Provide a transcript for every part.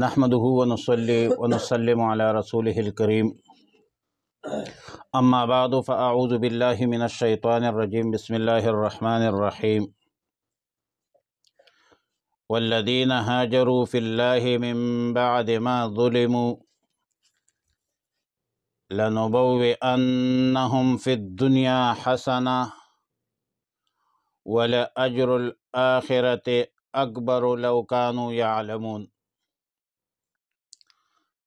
نحمده ونصلي ونسلم على رسوله الكريم أما بعد فأعوذ بالله من الشيطان الرجيم بسم الله الرحمن الرحيم والذين هاجروا في الله من بعد ما ظلموا لنبوئنهم في الدنيا حسنة ولأجر الآخرة أكبر لو كانوا يعلمون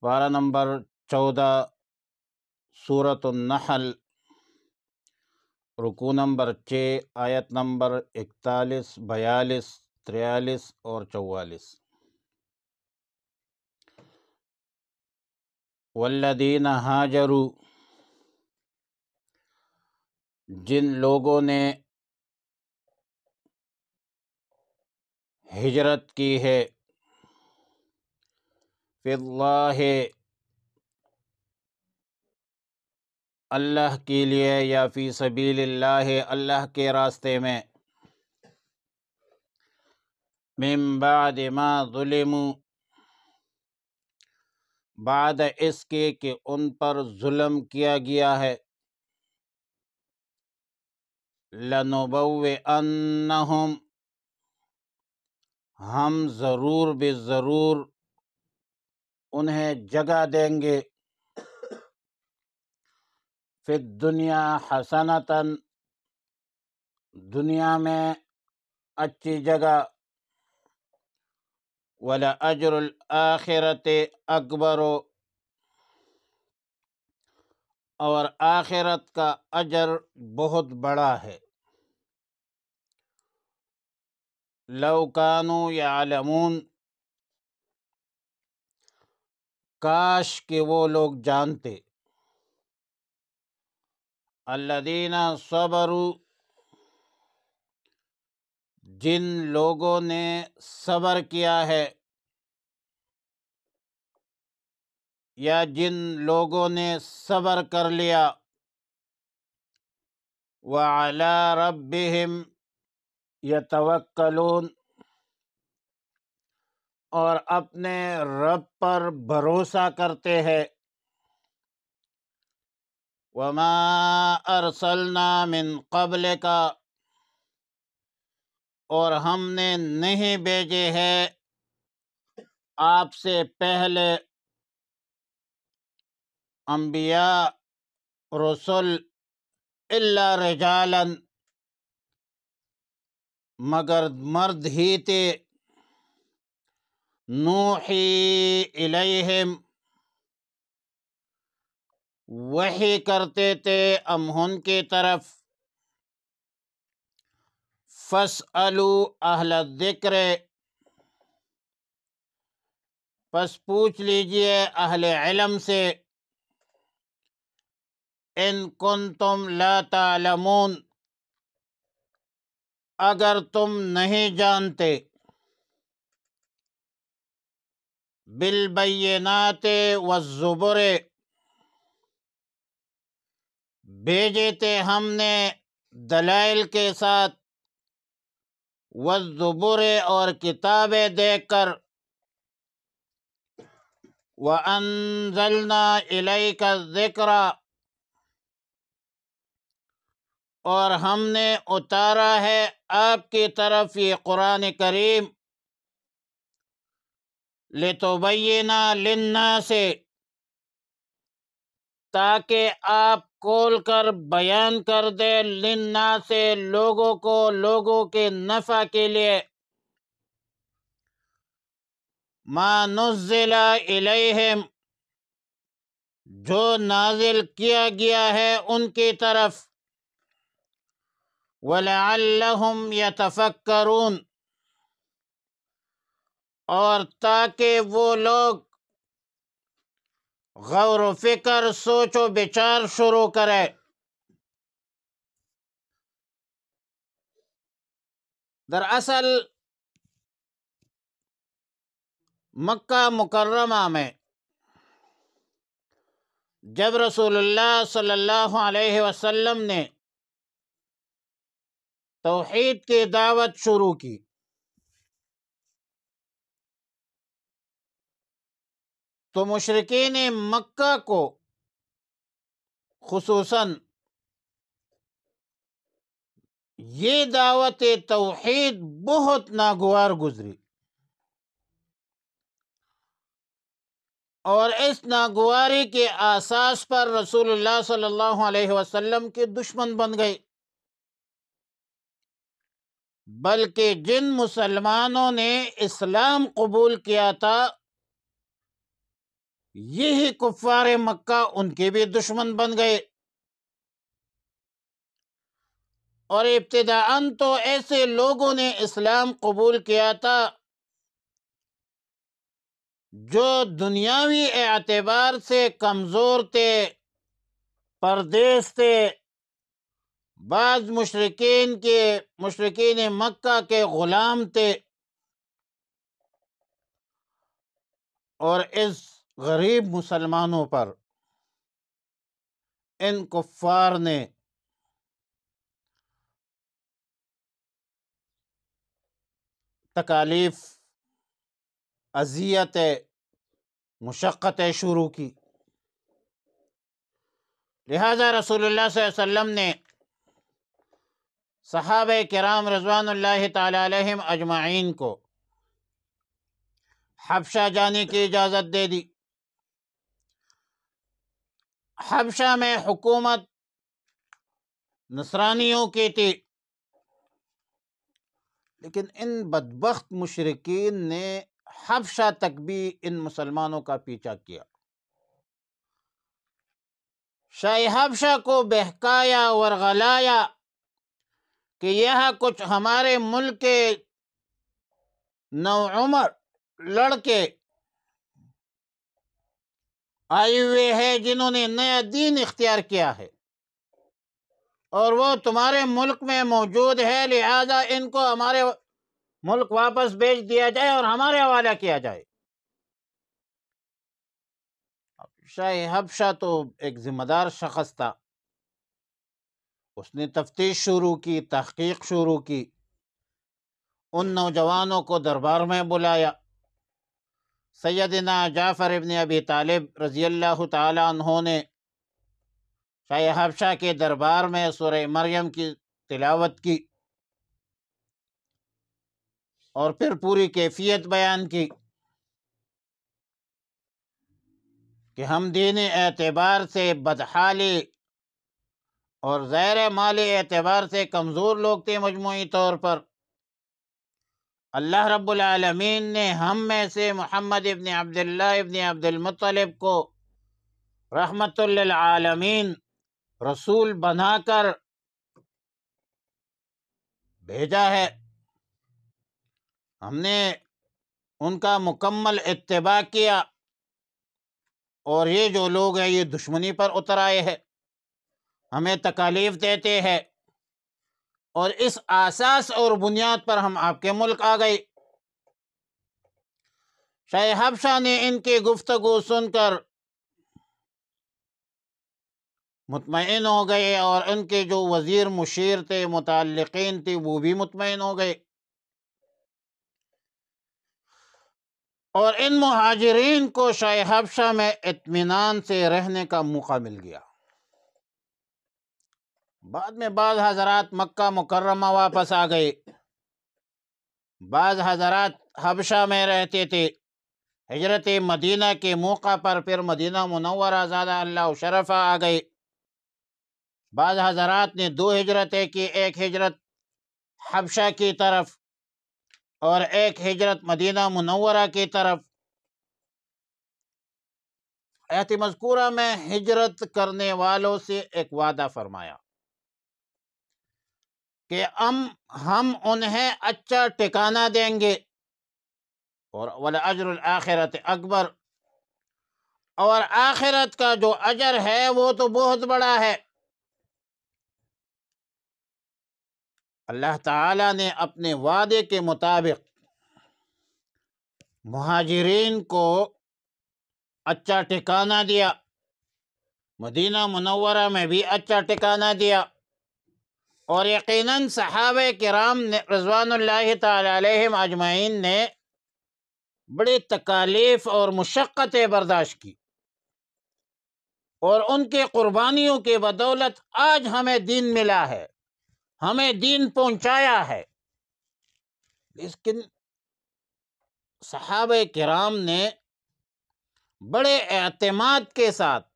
پارہ نمبر چودہ صورت النحل رکو نمبر چھ آیت نمبر اکتالیس بیالیس تریالیس اور چوالیس والذین ہاجروا جن لوگوں نے ہجرت کی ہے فی اللہ اللہ کے لیے یا فی سبیل اللہ اللہ کے راستے میں من بعد ما ظلموا بعد اس کے کہ ان پر ظلم کیا گیا ہے لَنُبَوِّئَنَّهُمْ ہم ضرور بے ضرور انہیں جگہ دیں گے فی دنیا حسنتاً دنیا میں اچھی جگہ ولا اجر الآخرت اکبر اور آخرت کا اجر بہت بڑا ہے کانو یا علوم کاش کہ وہ لوگ جانتے اللہ دینہ صبر جن لوگوں نے صبر کیا ہے یا جن لوگوں نے صبر کر لیا وَعَلَىٰ رَبِّهِمْ يَتَوَكَّلُونَ اور اپنے رب پر بھروسہ کرتے ہیں وما ارسلنا من قبل کا اور ہم نے نہیں بھیجے ہے آپ سے پہلے انبیاء رسول اللہ رجالن مگر مرد ہی تھے نوحی علیہم وحی کرتے تھے امہن کے کی طرف اہل الکر پس پوچھ لیجئے اہل علم سے ان کن تم تعلمون اگر تم نہیں جانتے بالبینات والزبر بھیجے تھے ہم نے دلائل کے ساتھ والزبر اور کتابیں دیکھ کر وَأَنزَلْنَا إِلَيْكَ الذِّكْرَ اور ہم نے اتارا ہے آپ کی طرف یہ قرآن کریم لِتُبَيِّنَا لِلنَّاسِ تاکہ آپ کول کر بیان کر دے لِلنَّاسِ لوگوں کو لوگوں کے نفع کے لئے مَا نُزِّلَ إِلَيْهِمْ جو نازل کیا گیا ہے ان کی طرف وَلَعَلَّهُمْ يَتَفَكَّرُونَ اور تاکہ وہ لوگ غور و فکر سوچ و بچار شروع کرے دراصل مکہ مکرمہ میں جب رسول اللہ صلی اللہ علیہ وسلم نے توحید کی دعوت شروع کی تو مشرقین مکہ کو خصوصاً یہ دعوت توحید بہت ناگوار گزری اور اس ناگواری کے آساس پر رسول اللہ صلی اللہ علیہ وسلم کے دشمن بن گئے بلکہ جن مسلمانوں نے اسلام قبول کیا تھا یہی کفار مکہ ان کے بھی دشمن بن گئے اور ابتدا تو ایسے لوگوں نے اسلام قبول کیا تھا جو دنیاوی اعتبار سے کمزور تھے پردیس تھے بعض مشرقین کے مشرقین مکہ کے غلام تھے اور اس غریب مسلمانوں پر ان کفار نے تکالیف اذیت مشقت شروع کی لہذا رسول اللہ صلی اللہ علیہ وسلم نے صحابہ کرام رضوان اللہ تعالیٰ علیہم اجمعین کو حفشہ جانے کی اجازت دے دی حبشہ میں حکومت نصرانیوں کی تھی لیکن ان بدبخت مشرقین نے حبشہ تک بھی ان مسلمانوں کا پیچھا کیا شاہ حبشہ کو بہکایا اور غلایا کہ یہ کچھ ہمارے ملک کے نوعمر لڑکے آئے ہوئے ہیں جنہوں نے نیا دین اختیار کیا ہے اور وہ تمہارے ملک میں موجود ہے لہذا ان کو ہمارے ملک واپس بیج دیا جائے اور ہمارے حوالہ کیا جائے شاہ حبشہ تو ایک ذمہ دار شخص تھا اس نے تفتیش شروع کی تحقیق شروع کی ان نوجوانوں کو دربار میں بلایا سیدنا جعفر ابن ابی طالب رضی اللہ تعالیٰ عنہ نے شاہ حفشہ کے دربار میں سورہ مریم کی تلاوت کی اور پھر پوری کیفیت بیان کی کہ ہم دین اعتبار سے بدحالی اور زیر مالی اعتبار سے کمزور لوگ تھے مجموعی طور پر اللہ رب العالمین نے ہم میں سے محمد ابن عبداللہ ابن عبد المطلب کو رحمت للعالمین رسول بنا کر بھیجا ہے ہم نے ان کا مکمل اتباع کیا اور یہ جو لوگ ہیں یہ دشمنی پر اتر آئے ہیں ہمیں تکالیف دیتے ہیں اور اس آساس اور بنیاد پر ہم آپ کے ملک آ گئے شاہ حبشہ نے ان کی گفتگو سن کر مطمئن ہو گئے اور ان کے جو وزیر مشیر تھے متعلقین تھے وہ بھی مطمئن ہو گئے اور ان مہاجرین کو شاہ حبشہ میں اطمینان سے رہنے کا موقع مل گیا بعد میں بعض حضرات مکہ مکرمہ واپس آ گئے بعض حضرات حبشہ میں رہتے تھے ہجرت مدینہ کے موقع پر پھر مدینہ منورہ زیادہ اللہ و شرفہ آ گئے بعض حضرات نے دو ہجرتیں کی ایک ہجرت حبشہ کی طرف اور ایک ہجرت مدینہ منورہ کی طرف ایت مذکورہ میں ہجرت کرنے والوں سے ایک وعدہ فرمایا کہ ہم ہم انہیں اچھا ٹکانہ دیں گے اور آخرت اکبر اور آخرت کا جو اجر ہے وہ تو بہت بڑا ہے اللہ تعالیٰ نے اپنے وعدے کے مطابق مہاجرین کو اچھا ٹھکانہ دیا مدینہ منورہ میں بھی اچھا ٹھکانہ دیا اور یقیناً صحابہ کرام نے رضوان اللہ تعالیٰ علیہ اجمعین نے بڑی تکالیف اور مشقتیں برداشت کی اور ان کے قربانیوں کے بدولت آج ہمیں دین ملا ہے ہمیں دین پہنچایا ہے صحابہ کرام نے بڑے اعتماد کے ساتھ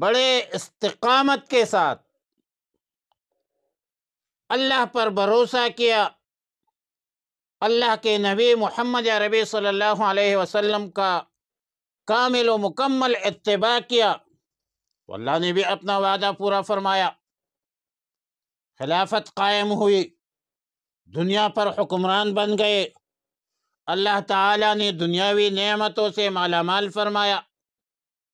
بڑے استقامت کے ساتھ اللہ پر بھروسہ کیا اللہ کے نبی محمد عربی صلی اللہ علیہ وسلم کا کامل و مکمل اتباع کیا اللہ نے بھی اپنا وعدہ پورا فرمایا خلافت قائم ہوئی دنیا پر حکمران بن گئے اللہ تعالیٰ نے دنیاوی نعمتوں سے مالا مال فرمایا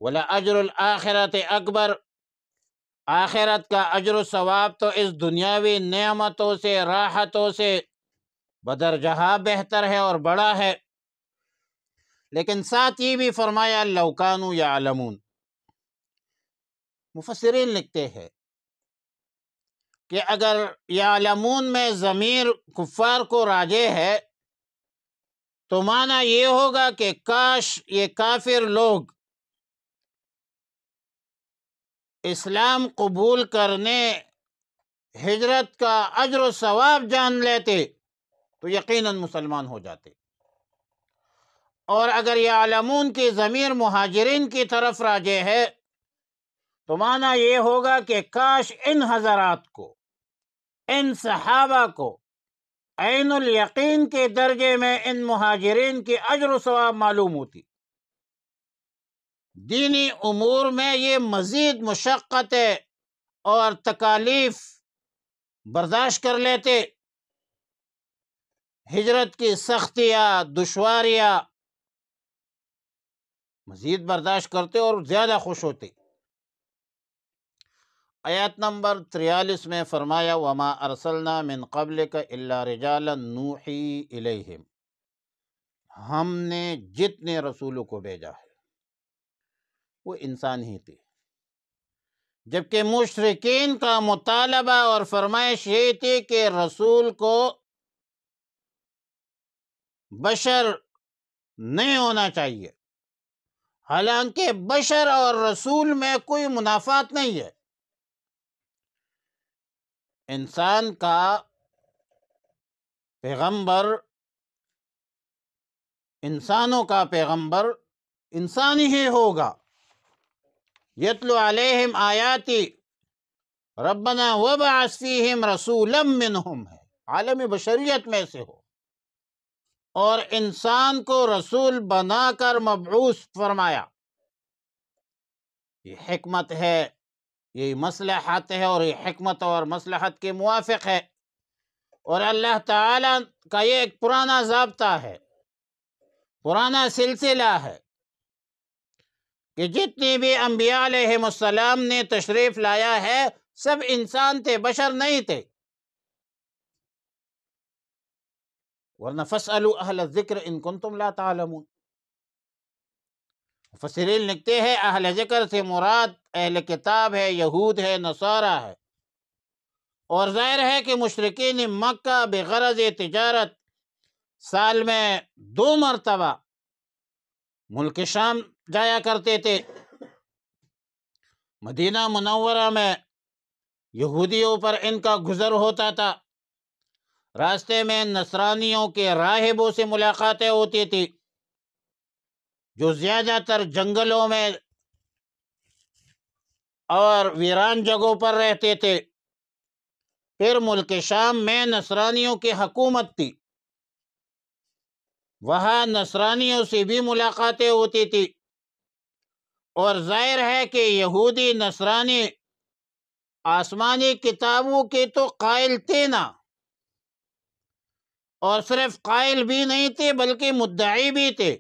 ولا اجر الآخرت اکبر آخرت کا عجر ثواب تو اس دنیاوی نعمتوں سے راحتوں سے بدر جہاں بہتر ہے اور بڑا ہے لیکن ساتھ یہ بھی فرمایا لوکانو یا علمون مفسرین لکھتے ہیں کہ اگر یا علمون میں ضمیر کفار کو راجے ہے تو معنی یہ ہوگا کہ کاش یہ کافر لوگ اسلام قبول کرنے ہجرت کا عجر و ثواب جان لیتے تو یقیناً مسلمان ہو جاتے اور اگر یہ علام کی ضمیر مہاجرین کی طرف راجے ہے تو معنی یہ ہوگا کہ کاش ان حضرات کو ان صحابہ کو عین الیقین کے درجے میں ان مہاجرین کی عجر و ثواب معلوم ہوتی دینی امور میں یہ مزید مشقت اور تکالیف برداشت کر لیتے ہجرت کی سختیاں دشواریاں مزید برداشت کرتے اور زیادہ خوش ہوتے آیات نمبر تریالیس میں فرمایا وما ارسلنا من قبل کا اللہ نوحی الیہم ہم نے جتنے رسولوں کو بھیجا ہے وہ انسان ہی تھی جبکہ مشرقین کا مطالبہ اور فرمائش یہ تھی کہ رسول کو بشر نہیں ہونا چاہیے حالانکہ بشر اور رسول میں کوئی منافعات نہیں ہے انسان کا پیغمبر انسانوں کا پیغمبر انسان ہی ہوگا یتلو علیہم آیاتی ربنا وبعث فیہم رسولا منہم ہے عالم بشریت میں سے ہو اور انسان کو رسول بنا کر مبعوث فرمایا یہ حکمت ہے یہ مصلاحت ہے اور یہ حکمت اور مصلحت کے موافق ہے اور اللہ تعالیٰ کا یہ ایک پرانا ضابطہ ہے پرانا سلسلہ ہے کہ جتنی بھی انبیاء علیہ السلام نے تشریف لایا ہے سب انسان تھے بشر نہیں تھے ورنہ اہل ذکر سے مراد اہل کتاب ہے یہود ہے نصارہ ہے اور ظاہر ہے کہ مشرقین مکہ بغرض تجارت سال میں دو مرتبہ ملک شام جایا کرتے تھے مدینہ منورہ میں یہودیوں پر ان کا گزر ہوتا تھا راستے میں نصرانیوں کے راہبوں سے ملاقاتیں ہوتی تھی جو زیادہ تر جنگلوں میں اور ویران جگہوں پر رہتے تھے پھر ملک شام میں نصرانیوں کی حکومت تھی وہاں نصرانیوں سے بھی ملاقاتیں ہوتی تھی اور ظاہر ہے کہ یہودی نصرانی آسمانی کتابوں کے تو قائل تھے نا اور صرف قائل بھی نہیں تھے بلکہ مدعی بھی تھے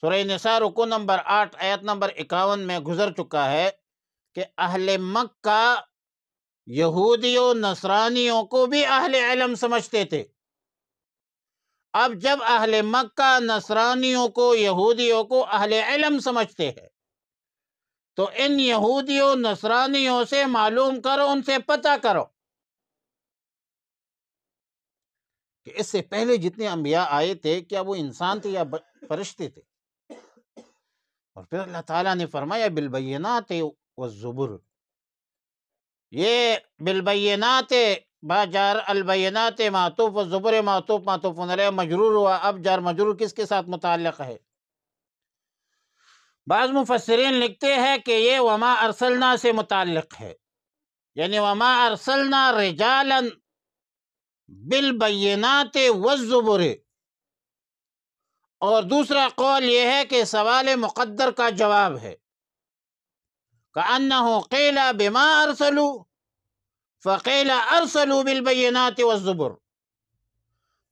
سورہ نساء رکو نمبر آٹھ آیت نمبر اکاون میں گزر چکا ہے کہ اہل مکہ یہودیوں نصرانیوں کو بھی اہل علم سمجھتے تھے اب جب اہل مکہ نصرانیوں کو یہودیوں کو اہل علم سمجھتے ہیں تو ان یہودیوں نصرانیوں سے معلوم کرو ان سے پتہ کرو کہ اس سے پہلے جتنے انبیاء آئے تھے کیا وہ انسان تھے یا پرشتے تھے اور پھر اللہ تعالیٰ نے فرمایا بالبینات والزبر یہ بالبینات با جار البینات معطوف معطوف و زبر معطوف علیہ مجرور اب جار مجرور کس کے ساتھ متعلق ہے بعض مفسرین لکھتے ہیں کہ یہ وما ارسلنا سے متعلق ہے یعنی وما ارسلنا رجالا بالبینات والزبر اور دوسرا قول یہ ہے کہ سوال مقدر کا جواب ہے کہ انہو قیلہ بما ارسلو ارسلو بالبینات والزبر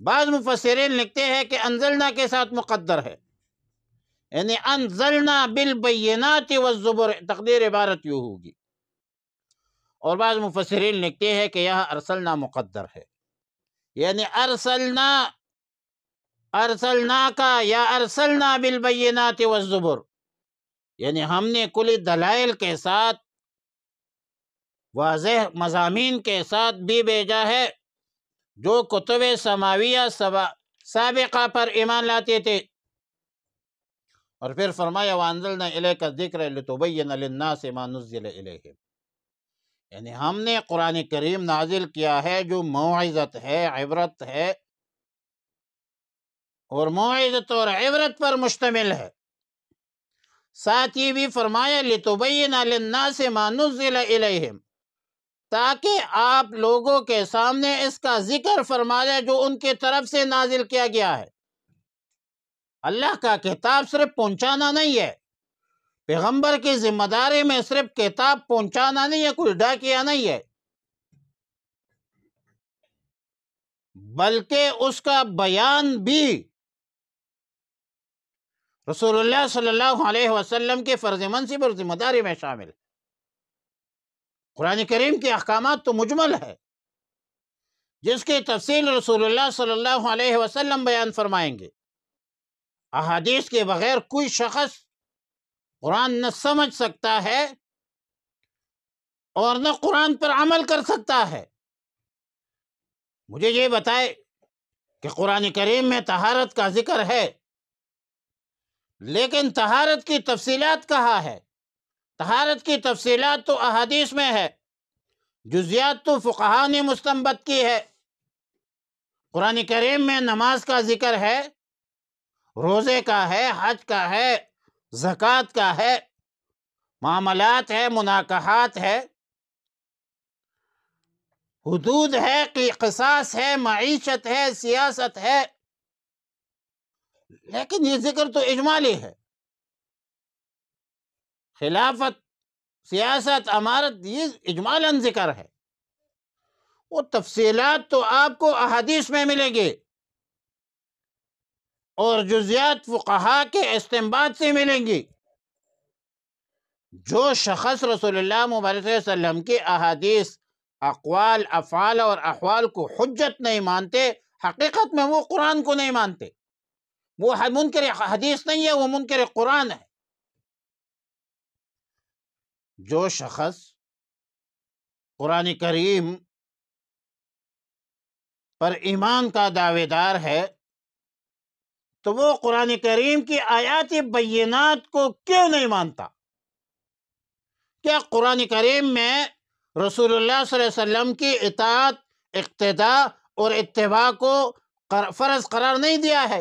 بعض مفسرین لکھتے ہیں کہ انزلنا کے ساتھ مقدر ہے یعنی انزلنا بالبینات والزبر تقدیر عبارت یوں ہوگی اور بعض مفسرین لکھتے ہیں کہ یہاں ارسلنا مقدر ہے یعنی ارسلنا ارسلنا کا یا ارسلنا بالبینات والزبر یعنی ہم نے کلی دلائل کے ساتھ واضح مضامین کے ساتھ بھی بیجا ہے جو کتب سماویہ سابقہ پر ایمان لاتے تھے اور پھر فرمایا وانزلنا الیک ما نزل الیہم یعنی ہم نے قرآن کریم نازل کیا ہے جو موعظت ہے عبرت ہے اور موعظت اور عبرت پر مشتمل ہے ساتھ یہ بھی فرمایا للناس ما نزل الیہم تاکہ آپ لوگوں کے سامنے اس کا ذکر فرمایا جو ان کے طرف سے نازل کیا گیا ہے اللہ کا کتاب صرف پہنچانا نہیں ہے پیغمبر کی ذمہ داری میں صرف کتاب پہنچانا نہیں ہے کچھ ڈاکیا نہیں ہے بلکہ اس کا بیان بھی رسول اللہ صلی اللہ علیہ وسلم کے فرض منصب اور ذمہ داری میں شامل قرآن کریم کے احکامات تو مجمل ہے جس کی تفصیل رسول اللہ صلی اللہ علیہ وسلم بیان فرمائیں گے احادیث کے بغیر کوئی شخص قرآن نہ سمجھ سکتا ہے اور نہ قرآن پر عمل کر سکتا ہے مجھے یہ بتائے کہ قرآن کریم میں تہارت کا ذکر ہے لیکن تہارت کی تفصیلات کہاں ہے طہارت کی تفصیلات تو احادیث میں ہے جزیات تو فقہا نے مستمبت کی ہے قرآن کریم میں نماز کا ذکر ہے روزے کا ہے حج کا ہے زکوٰۃ کا ہے معاملات ہے مناقحات ہے حدود ہے قصاص ہے معیشت ہے سیاست ہے لیکن یہ ذکر تو اجمالی ہے خلافت سیاست امارت یہ اجمالاً ذکر ہے وہ تفصیلات تو آپ کو احادیث میں ملیں گے اور جزیات فقہا کے استمباد سے ملیں گی جو شخص رسول اللہ مبارک صلی اللہ علیہ وسلم کی احادیث اقوال افعال اور احوال کو حجت نہیں مانتے حقیقت میں وہ قرآن کو نہیں مانتے وہ منکر حدیث نہیں ہے وہ منکر قرآن ہے جو شخص قرآن کریم پر ایمان کا دعوے دار ہے تو وہ قرآن کریم کی آیاتی بینات کو کیوں نہیں مانتا کیا قرآن کریم میں رسول اللہ صلی اللہ علیہ وسلم کی اطاعت اقتدا اور اتباع کو فرض قرار نہیں دیا ہے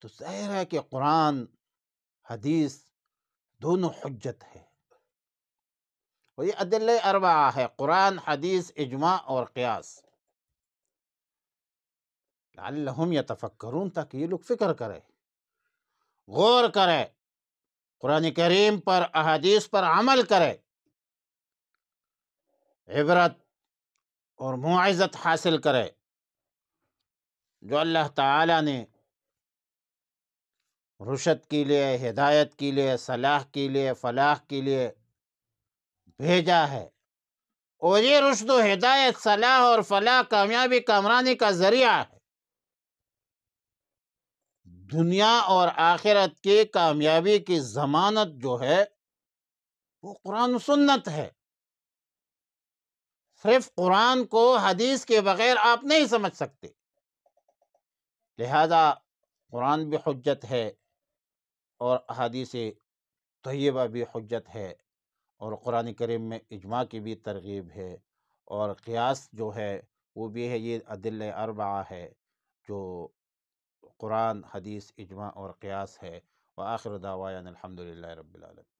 تو ظاہر ہے کہ قرآن حدیث دونوں حجت ہے وہ یہ عدلہ اربعہ ہے قرآن حدیث اجماع اور قیاس لعلہم یتفکرون تاکہ یہ لوگ فکر کرے غور کرے قرآن کریم پر احادیث پر عمل کرے عبرت اور معزت حاصل کرے جو اللہ تعالیٰ نے رشد کے لیے ہدایت کے لیے صلاح کے لیے فلاح کے لیے بھیجا ہے اور یہ رشد و ہدایت صلاح اور فلاح کامیابی کامرانی کا ذریعہ ہے دنیا اور آخرت کی کامیابی کی ضمانت جو ہے وہ قرآن و سنت ہے صرف قرآن کو حدیث کے بغیر آپ نہیں سمجھ سکتے لہذا قرآن بھی حجت ہے اور احادیث طیبہ بھی حجت ہے اور قرآن کریم میں اجماع کی بھی ترغیب ہے اور قیاس جو ہے وہ بھی ہے یہ عدل اربعہ ہے جو قرآن حدیث اجماع اور قیاس ہے وآخر آخر الحمدللہ الحمد للہ رب العالمین